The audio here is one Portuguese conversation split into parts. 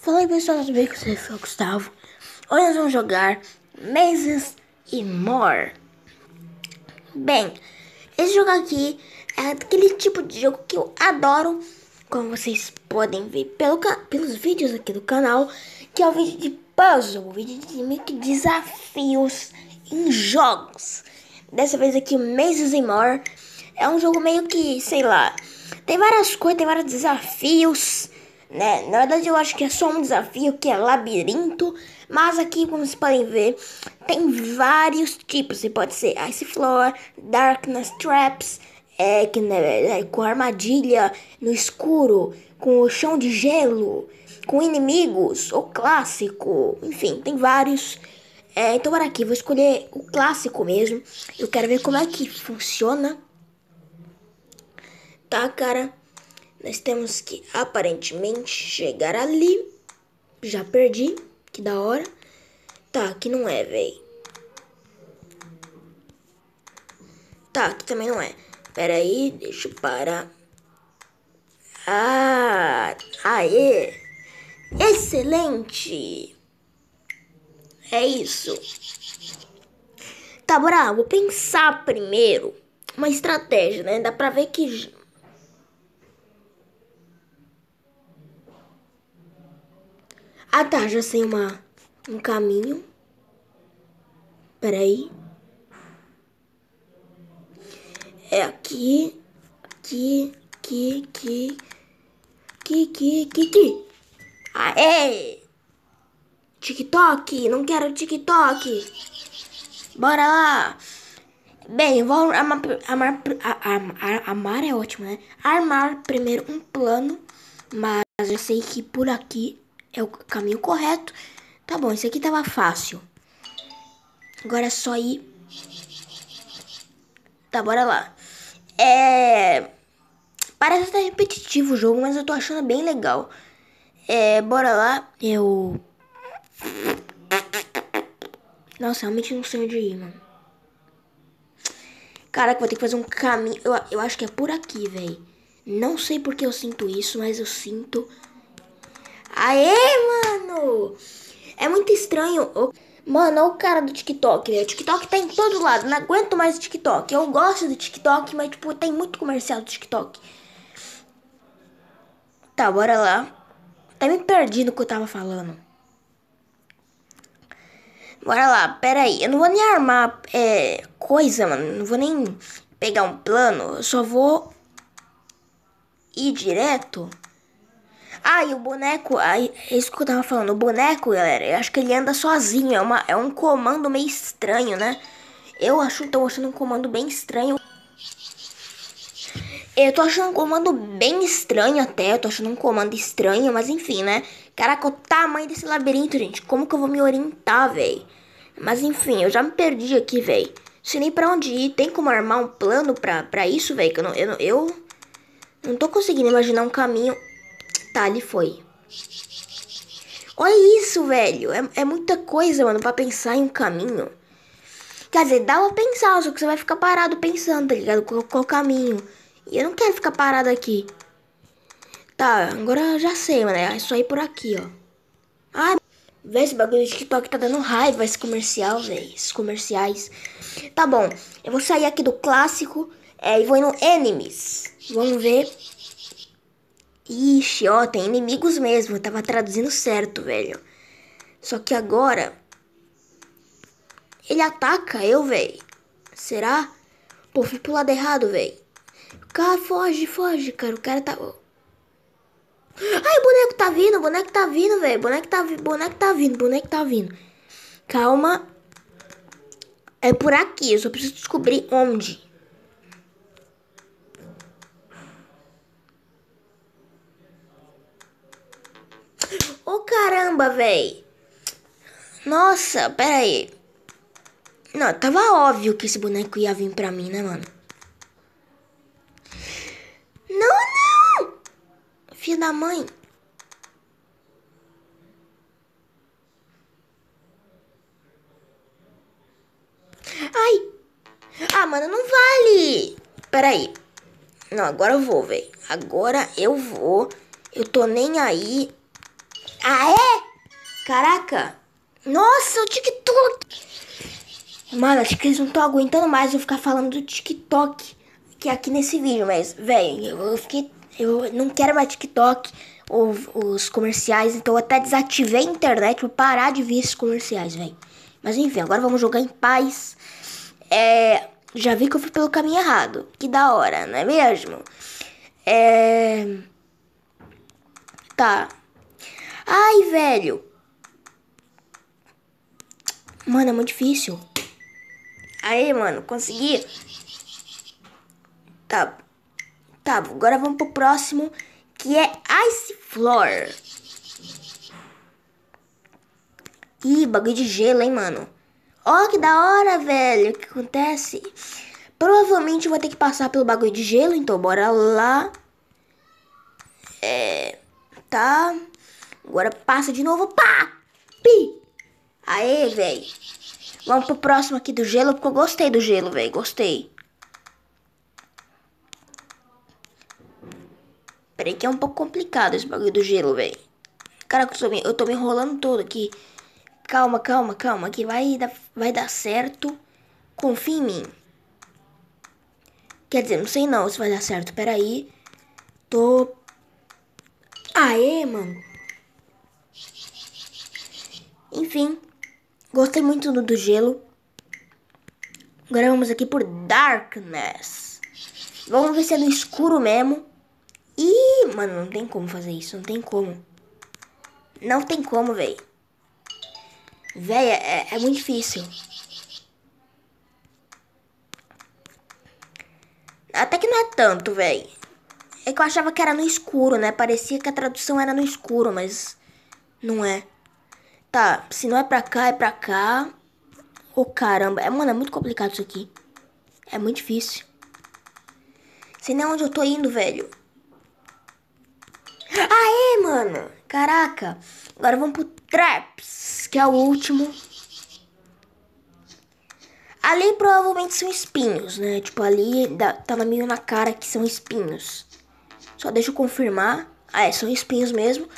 Fala aí pessoal, tudo bem com vocês? Eu o Gustavo. Hoje nós vamos jogar Mazes e More. Bem, esse jogo aqui é aquele tipo de jogo que eu adoro, como vocês podem ver pelo pelos vídeos aqui do canal, que é o vídeo de puzzle, o vídeo de meio que desafios em jogos. Dessa vez aqui, Mazes e More é um jogo meio que, sei lá, tem várias coisas, tem vários desafios né? Na verdade, eu acho que é só um desafio que é labirinto, mas aqui, como vocês podem ver, tem vários tipos. Você pode ser Ice Floor, Darkness Traps, é, que, né, é, com armadilha no escuro, com o chão de gelo, com inimigos, ou clássico, enfim, tem vários. É, então, bora aqui, vou escolher o clássico mesmo. Eu quero ver como é que funciona. Tá, cara? Nós temos que aparentemente chegar ali. Já perdi. Que da hora. Tá, aqui não é, véi. Tá, aqui também não é. Pera aí, deixa eu parar. Ah, aê! Excelente! É isso. Tá, bora, vou pensar primeiro. Uma estratégia, né? Dá pra ver que a ah, tarja tá, sem uma, um caminho. Peraí. É aqui, aqui, aqui, aqui, aqui, aqui, aqui, aqui. Aê! Ah, TikTok, não quero TikTok. Bora lá. Bem, vou amar, amar, amar é ótimo, né? Armar primeiro um plano, mas eu sei que por aqui é o caminho correto. Tá bom, isso aqui tava fácil. Agora é só ir. Tá, bora lá. É. Parece até repetitivo o jogo, mas eu tô achando bem legal. É, bora lá. Eu. Nossa, realmente não sei onde ir, mano. Caraca, vou ter que fazer um caminho. Eu, eu acho que é por aqui, velho. Não sei porque eu sinto isso, mas eu sinto. Aê, mano! É muito estranho. Mano, olha o cara do TikTok, né? O TikTok tá em todo lado. Não aguento mais o TikTok. Eu gosto do TikTok, mas, tipo, tem muito comercial do TikTok. Tá, bora lá. Tá me perdendo o que eu tava falando. Bora lá, pera aí. Eu não vou nem armar é, coisa, mano. Não vou nem pegar um plano. Eu só vou ir direto ah, e o boneco, aí, isso que eu tava falando, o boneco, galera, eu acho que ele anda sozinho, é, uma, é um comando meio estranho, né? Eu acho, tô achando um comando bem estranho. Eu tô achando um comando bem estranho até, eu tô achando um comando estranho, mas enfim, né? Caraca, o tamanho desse labirinto, gente, como que eu vou me orientar, véi? Mas enfim, eu já me perdi aqui, véi. Sei nem pra onde ir, tem como armar um plano pra, pra isso, véi? Que eu não, eu, eu não tô conseguindo imaginar um caminho... Tá, ele foi. Olha isso, velho. É, é muita coisa, mano, pra pensar em um caminho. Quer dizer, dá pra pensar, só que você vai ficar parado pensando, tá ligado? Qual, qual caminho. E eu não quero ficar parado aqui. Tá, agora eu já sei, mano. É só ir por aqui, ó. Ai, Vê esse bagulho de TikTok tá dando raiva esse comercial, velho. Esses comerciais. Tá bom, eu vou sair aqui do clássico é, e vou no Enemies. Vamos ver Ixi, ó, tem inimigos mesmo. Eu tava traduzindo certo, velho. Só que agora. Ele ataca eu, velho. Será? Pô, fui pro lado errado, velho. Cara, foge, foge, cara. O cara tá. Ai, o boneco tá vindo, o boneco tá vindo, velho. Tá boneco tá vindo, boneco tá vindo, boneco tá vindo. Calma. É por aqui, eu só preciso descobrir onde. Caramba, véi. Nossa, pera aí. Não, tava óbvio que esse boneco ia vir pra mim, né, mano? Não, não! Filho da mãe. Ai. Ah, mano, não vale. Pera aí. Não, agora eu vou, velho. Agora eu vou. Eu tô nem aí. Ah, é? Caraca! Nossa, o TikTok! Mano, acho que eles não estão aguentando mais eu ficar falando do TikTok que é aqui nesse vídeo, mas, velho, eu fiquei. Eu não quero mais TikTok ou os comerciais, então eu até desativei a internet pra parar de ver esses comerciais, velho. Mas enfim, agora vamos jogar em paz. É. Já vi que eu fui pelo caminho errado. Que da hora, não é mesmo? É. Tá. Ai, velho. Mano, é muito difícil. Aí, mano, consegui. Tá. Tá, agora vamos pro próximo, que é Ice Floor. Ih, bagulho de gelo, hein, mano. Ó, oh, que da hora, velho. O que acontece? Provavelmente eu vou ter que passar pelo bagulho de gelo, então bora lá. É. Tá. Agora passa de novo. Pá! Pi! Aê, véi. Vamos pro próximo aqui do gelo, porque eu gostei do gelo, véi. Gostei. Peraí que é um pouco complicado esse bagulho do gelo, véi. Caraca, eu tô, me, eu tô me enrolando todo aqui. Calma, calma, calma, que vai dar, vai dar certo. Confia em mim. Quer dizer, não sei não se vai dar certo. Peraí. Tô... Aê, mano. Enfim, Gostei muito do, do gelo. Agora vamos aqui por Darkness. Vamos ver se é no escuro mesmo. Ih, mano, não tem como fazer isso. Não tem como. Não tem como, velho. Véia, é, é muito difícil. Até que não é tanto, véi. É que eu achava que era no escuro, né? Parecia que a tradução era no escuro, mas não é. Tá, se não é pra cá, é pra cá. Ô oh, caramba, é, mano, é muito complicado isso aqui. É muito difícil. Sei nem onde eu tô indo, velho. Aê, mano! Caraca! Agora vamos pro Traps, que é o último. Ali provavelmente são espinhos, né? Tipo, ali tá na meio na cara que são espinhos. Só deixa eu confirmar. Ah, é, são espinhos mesmo.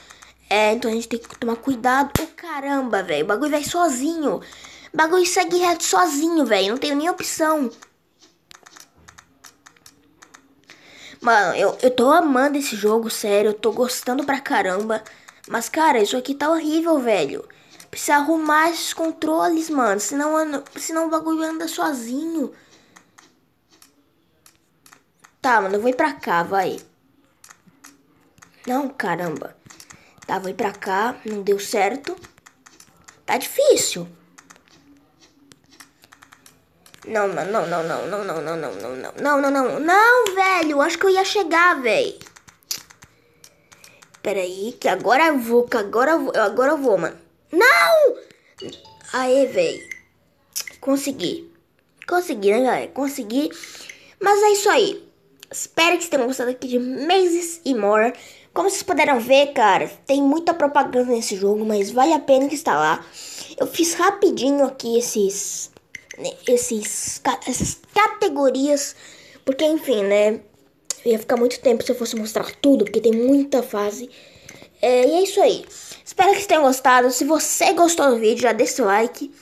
É, então a gente tem que tomar cuidado. Ô oh, caramba, velho. O bagulho vai sozinho. O bagulho segue reto sozinho, velho. Não tenho nem opção. Mano, eu, eu tô amando esse jogo, sério. Eu tô gostando pra caramba. Mas, cara, isso aqui tá horrível, velho. Precisa arrumar esses controles, mano. Senão, senão o bagulho anda sozinho. Tá, mano, eu vou ir pra cá, vai. Não, caramba. Tá, ir pra cá. Não deu certo. Tá difícil. Não, não, não, não, não, não, não, não, não, não, não, não, não, não, não, velho. Acho que eu ia chegar, velho. Pera aí, que agora eu vou, que agora eu vou, agora eu vou, mano. Não! Aê, velho. Consegui. Consegui, né, galera? Consegui. Mas é isso aí. Espero que vocês tenham gostado aqui de Mazes e More. Como vocês puderam ver, cara, tem muita propaganda nesse jogo, mas vale a pena que está lá. Eu fiz rapidinho aqui esses, né, esses, essas categorias, porque enfim, né? Ia ficar muito tempo se eu fosse mostrar tudo, porque tem muita fase. É, e é isso aí. Espero que vocês tenham gostado. Se você gostou do vídeo, já deixa o like.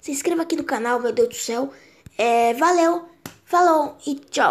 Se inscreva aqui no canal, meu Deus do céu. É, valeu, falou e tchau.